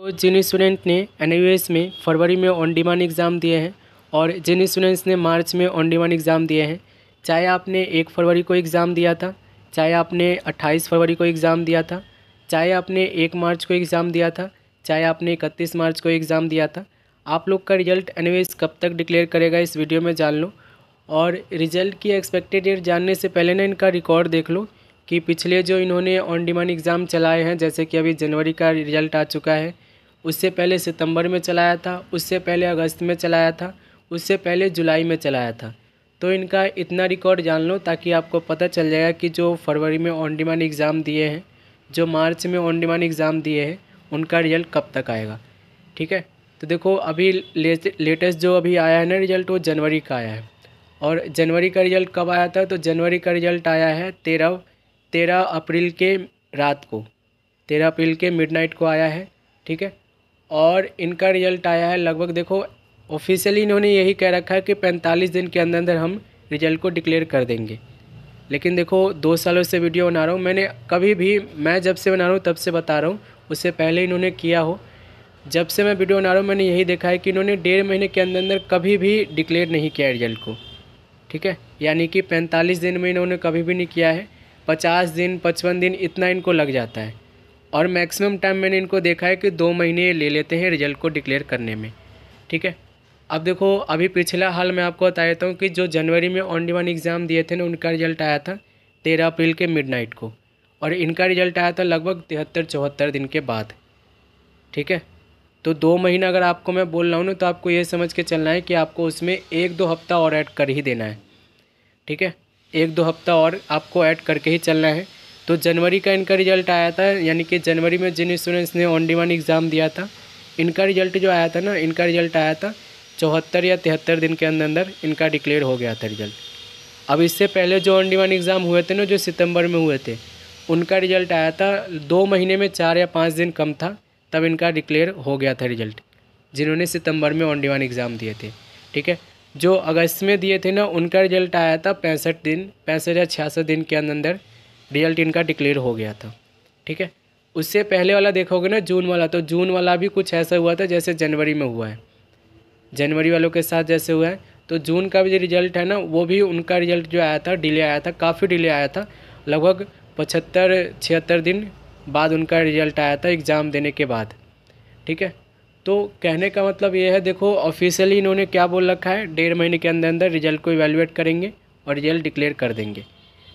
तो जिन स्टूडेंट ने एन में फरवरी में ऑन डिमांड एग्ज़ाम दिए हैं और जिन स्टूडेंट्स ने मार्च में ऑन डिमांड एग्ज़ाम दिए हैं चाहे आपने एक फरवरी को एग्ज़ाम दिया था चाहे आपने अट्ठाईस फरवरी को एग्ज़ाम दिया था चाहे आपने एक मार्च को एग्ज़ाम दिया था चाहे आपने इकतीस मार्च को एग्ज़ाम दिया था आप लोग का रिजल्ट एन कब तक डिक्लेयर करेगा इस वीडियो में जान लो और रिजल्ट की एक्सपेक्टेड डेट जानने से पहले ना इनका रिकॉर्ड देख लो कि पिछले जो इन्होंने ऑन डिमांड एग्ज़ाम चलाए हैं जैसे कि अभी जनवरी का रिजल्ट आ चुका है उससे पहले सितंबर में चलाया था उससे पहले अगस्त में चलाया था उससे पहले जुलाई में चलाया था तो इनका इतना रिकॉर्ड जान लो ताकि आपको पता चल जाएगा कि जो फरवरी में ऑन डिमांड एग्ज़ाम दिए हैं जो मार्च में ऑन डिमांड एग्ज़ाम दिए हैं उनका रिजल्ट कब तक आएगा ठीक है तो देखो अभी लेटेस्ट जो अभी आया है ना रिजल्ट वो जनवरी का आया है और जनवरी का रिजल्ट कब आया था तो जनवरी का रिजल्ट आया है तेरह तेरह अप्रैल के रात को तेरह अप्रैल के मिडनाइट को आया है ठीक है और इनका रिजल्ट आया है लगभग देखो ऑफिशियली इन्होंने यही कह रखा है कि पैंतालीस दिन के अंदर अंदर हम रिजल्ट को डिक्लेयर कर देंगे लेकिन देखो दो सालों से वीडियो बना रहा हूँ मैंने कभी भी मैं जब से बना रहा हूँ तब से बता रहा हूँ उससे पहले इन्होंने किया हो जब से मैं वीडियो बना रहा हूँ मैंने यही देखा है कि इन्होंने डेढ़ महीने के अंदर अंदर कभी भी डिक्लेयर नहीं किया रिजल्ट को ठीक है यानी कि पैंतालीस दिन में इन्होंने कभी भी नहीं किया है पचास दिन पचपन दिन इतना इनको लग जाता है और मैक्सिमम टाइम मैंने इनको देखा है कि दो महीने ले लेते हैं रिजल्ट को डिक्लेयर करने में ठीक है अब देखो अभी पिछला हाल मैं आपको बता देता हूँ कि जो जनवरी में ऑन डिमांड एग्ज़ाम दिए थे ना उनका रिजल्ट आया था तेरह अप्रैल के मिडनाइट को और इनका रिजल्ट आया था लगभग तिहत्तर चौहत्तर दिन के बाद ठीक है तो दो महीना अगर आपको मैं बोल रहा हूँ ना तो आपको ये समझ के चलना है कि आपको उसमें एक दो हफ्ता और ऐड कर ही देना है ठीक है एक दो हफ्ता और आपको ऐड करके ही चलना है तो जनवरी का इनका रिजल्ट आया था यानी कि जनवरी में जिन स्टूडेंट्स ने ऑन डिमांड एग्ज़ाम दिया था इनका रिजल्ट जो आया था ना इनका रिजल्ट आया था चौहत्तर या तिहत्तर दिन के अंदर अंदर इनका डिक्लेयर हो गया था रिजल्ट अब इससे पहले जो ऑन डिमांड एग्ज़ाम हुए थे ना जो सितंबर में हुए थे उनका रिजल्ट आया था दो महीने में चार या पाँच दिन कम था तब इनका डिक्लेयर हो गया था रिजल्ट जिन्होंने सितंबर में ऑन डिमांड एग्ज़ाम दिए थे ठीक है जो अगस्त में दिए थे ना उनका रिजल्ट आया था पैंसठ दिन पैंसठ या छियासठ दिन के अंदर अंदर रिजल्ट इनका डिक्लेयर हो गया था ठीक है उससे पहले वाला देखोगे ना जून वाला तो जून वाला भी कुछ ऐसा हुआ था जैसे जनवरी में हुआ है जनवरी वालों के साथ जैसे हुआ है तो जून का भी जो रिजल्ट है ना वो भी उनका रिजल्ट जो आया था डिले आया था काफ़ी डिले आया था लगभग पचहत्तर छिहत्तर दिन बाद उनका रिजल्ट आया था एग्ज़ाम देने के बाद ठीक है तो कहने का मतलब ये है देखो ऑफिशियली इन्होंने क्या बोल रखा है डेढ़ महीने के अंदर अंदर रिजल्ट को इवेलुएट करेंगे और रिजल्ट डिक्लेयर कर देंगे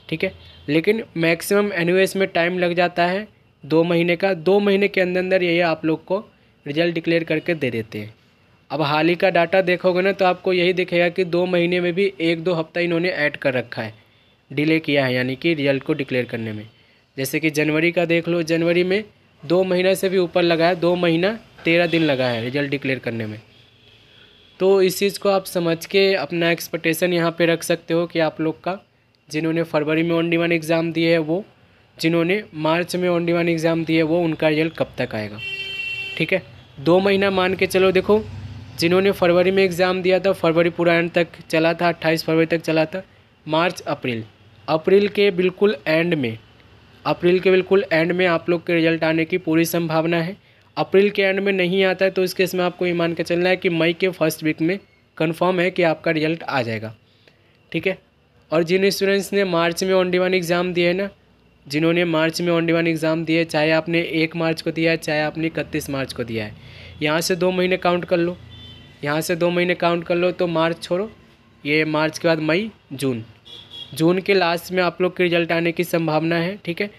ठीक है लेकिन मैक्सिमम एनयूएस में टाइम लग जाता है दो महीने का दो महीने के अंदर अंदर यही आप लोग को रिजल्ट डिक्लेयर करके दे देते हैं अब हाल ही का डाटा देखोगे ना तो आपको यही दिखेगा कि दो महीने में भी एक दो हफ्ता इन्होंने ऐड कर रखा है डिले किया है यानी कि रिजल्ट को डिक्लेयर करने में जैसे कि जनवरी का देख लो जनवरी में दो महीना से भी ऊपर लगा है दो महीना तेरह दिन लगा है रिजल्ट डिक्लेयर करने में तो इस चीज़ को आप समझ के अपना एक्सपेक्टेशन यहाँ पे रख सकते हो कि आप लोग का जिन्होंने फरवरी में ऑन डिमांड एग्ज़ाम दिए है वो जिन्होंने मार्च में ऑन डिमांड एग्ज़ाम दिए वो उनका रिजल्ट कब तक आएगा ठीक है दो महीना मान के चलो देखो जिन्होंने फरवरी में एग्ज़ाम दिया था फरवरी पूरा एंड तक चला था अट्ठाईस फरवरी तक चला था मार्च अप्रैल अप्रैल के बिल्कुल एंड में अप्रैल के बिल्कुल एंड में आप लोग के रिजल्ट आने की पूरी संभावना है अप्रैल के एंड में नहीं आता है तो इस केस में आपको ये मान के चलना है कि मई के फर्स्ट वीक में कन्फर्म है कि आपका रिजल्ट आ जाएगा ठीक है और जिन स्टूडेंट्स ने मार्च में ऑन डिमांड एग्ज़ाम दिए ना जिन्होंने मार्च में ऑन डिमांड एग्ज़ाम दिए चाहे आपने एक मार्च को दिया है चाहे आपने इकतीस मार्च को दिया है यहाँ से दो महीने काउंट कर लो यहाँ से दो महीने काउंट कर लो तो मार्च छोड़ो ये मार्च के बाद मई जून जून के लास्ट में आप लोग के रिजल्ट आने की संभावना है ठीक है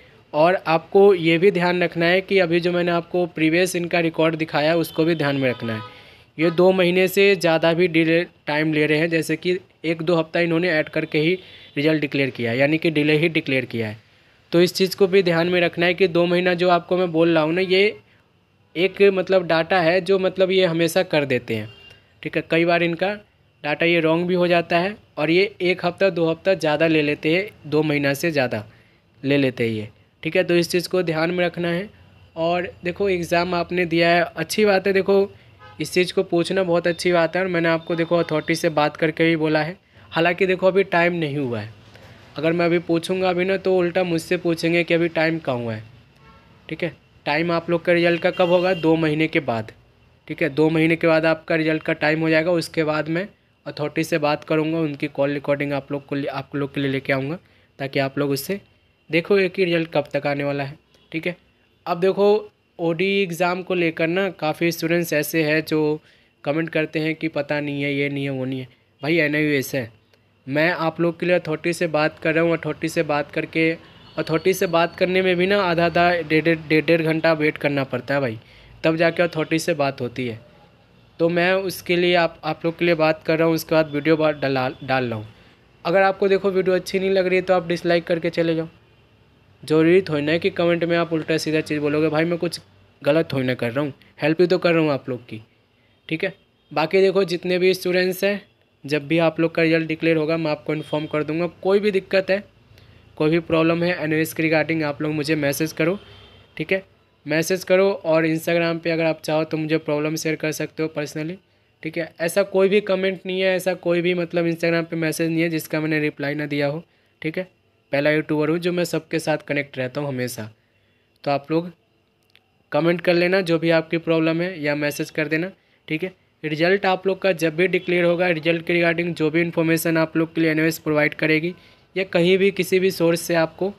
और आपको ये भी ध्यान रखना है कि अभी जो मैंने आपको प्रीवियस इनका रिकॉर्ड दिखाया उसको भी ध्यान में रखना है ये दो महीने से ज़्यादा भी डिले टाइम ले रहे हैं जैसे कि एक दो हफ्ता इन्होंने ऐड करके ही रिज़ल्ट डिक्लेयर किया है यानी कि डिले ही डिक्लेयर किया है तो इस चीज़ को भी ध्यान में रखना है कि दो महीना जो आपको मैं बोल रहा हूँ ना ये एक मतलब डाटा है जो मतलब ये हमेशा कर देते हैं ठीक है कई बार इनका डाटा ये रॉन्ग भी हो जाता है और ये एक हफ्ता दो हफ्ता ज़्यादा ले लेते हैं दो महीना से ज़्यादा ले लेते हैं ये ठीक है तो इस चीज़ को ध्यान में रखना है और देखो एग्ज़ाम आपने दिया है अच्छी बात है देखो इस चीज़ को पूछना बहुत अच्छी बात है और मैंने आपको देखो अथॉरिटी से बात करके ही बोला है हालांकि देखो अभी टाइम नहीं हुआ है अगर मैं अभी पूछूंगा अभी ना तो उल्टा मुझसे पूछेंगे कि अभी टाइम कहाँ हुआ है ठीक है टाइम आप लोग का रिजल्ट का कब होगा दो महीने के बाद ठीक है दो महीने के बाद आपका रिजल्ट का टाइम हो जाएगा उसके बाद मैं अथॉरिटी से बात करूँगा उनकी कॉल रिकॉर्डिंग आप लोग को आप लोग के लिए लेके आऊँगा ताकि आप लोग उससे देखोगे कि रिजल्ट कब तक आने वाला है ठीक है अब देखो ओ एग्ज़ाम को लेकर ना काफ़ी स्टूडेंट्स ऐसे हैं जो कमेंट करते हैं कि पता नहीं है ये नहीं है वो नहीं है भाई एन है मैं आप लोग के लिए अथॉरिटी से बात कर रहा हूँ अथॉरिटी से बात करके अथॉरिटी से बात करने में भी ना आधा आधा डेढ़ डेढ़ डेढ़ घंटा वेट करना पड़ता है भाई तब जाके अथॉरिटी से बात होती है तो मैं उसके लिए आप आप लोग के लिए बात कर रहा हूँ उसके बाद वीडियो डाल डाल रहा हूँ अगर आपको देखो वीडियो अच्छी नहीं लग रही है तो आप डिसलाइक करके चले जाओ ज़रूरी थोड़ी ना है कि कमेंट में आप उल्टा सीधा चीज़ बोलोगे भाई मैं कुछ गलत थोड़ी ना कर रहा हूँ हेल्प ही तो कर रहा हूँ आप लोग की ठीक है बाकी देखो जितने भी स्टूडेंट्स हैं जब भी आप लोग का रिजल्ट डिक्लेयर होगा मैं आपको इन्फॉर्म कर दूंगा कोई भी दिक्कत है कोई भी प्रॉब्लम है एन के रिगार्डिंग आप लोग मुझे मैसेज करो ठीक है मैसेज करो और इंस्टाग्राम पे अगर आप चाहो तो मुझे प्रॉब्लम शेयर कर सकते हो पर्सनली ठीक है ऐसा कोई भी कमेंट नहीं है ऐसा कोई भी मतलब इंस्टाग्राम पे मैसेज नहीं है जिसका मैंने रिप्लाई ना दिया हो ठीक है पहला यूट्यूबर हूँ जो मैं सबके साथ कनेक्ट रहता हूँ हमेशा तो आप लोग कमेंट कर लेना जो भी आपकी प्रॉब्लम है या मैसेज कर देना ठीक है रिजल्ट आप लोग का जब भी डिक्लेयर होगा रिजल्ट के रिगार्डिंग जो भी इन्फॉर्मेशन आप लोग के लिए एन प्रोवाइड करेगी या कहीं भी किसी भी सोर्स से आपको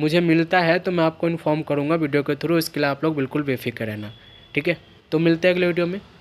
मुझे मिलता है तो मैं आपको इन्फॉर्म करूँगा वीडियो के थ्रू इसके लिए आप लोग बिल्कुल बेफिक्र रहना ठीक है तो मिलते हैं अगले वीडियो में